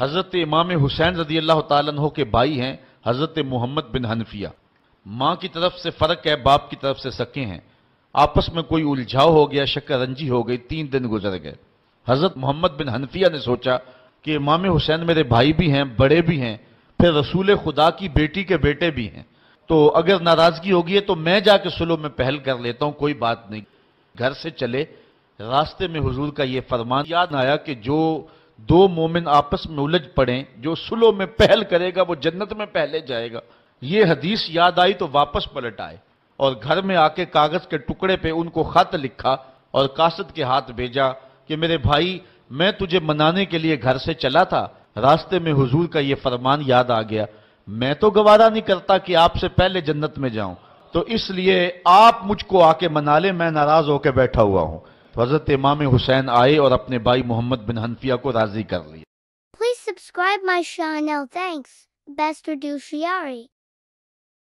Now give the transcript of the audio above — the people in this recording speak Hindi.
हज़रत इमाम हुसैन रदी अल्लाह तु के भाई हैं हज़रत मोहम्मद बिन हनफिया माँ की तरफ से फ़र्क है बाप की तरफ से सके हैं आपस में कोई उलझाव हो गया शक्कर रंजी हो गई तीन दिन गुजर गए हज़रत मोहम्मद बिन हनफिया ने सोचा कि इमाम हुसैन मेरे भाई भी हैं बड़े भी हैं फिर रसूल खुदा की बेटी के बेटे भी हैं तो अगर नाराज़गी होगी तो मैं जाके सुलह में पहल कर लेता हूँ कोई बात नहीं घर से चले रास्ते में हुजूर का ये फरमान याद आया कि जो दो मोमिन आपस में उलझ पड़े जो सुलो में पहल करेगा वो जन्नत में पहले जाएगा ये हदीस याद आई तो वापस पलट आए और घर में आके कागज के टुकड़े पे उनको खत लिखा और कासत के हाथ भेजा कि मेरे भाई मैं तुझे मनाने के लिए घर से चला था रास्ते में हुजूर का ये फरमान याद आ गया मैं तो गवारा नहीं करता कि आपसे पहले जन्नत में जाऊं तो इसलिए आप मुझको आके मना ले मैं नाराज होकर बैठा हुआ हूं तो हजरत इमाम हुसैन आए और अपने भाई मोहम्मद बिन हनफिया को राजी कर लिया please subscribe my channel thanks best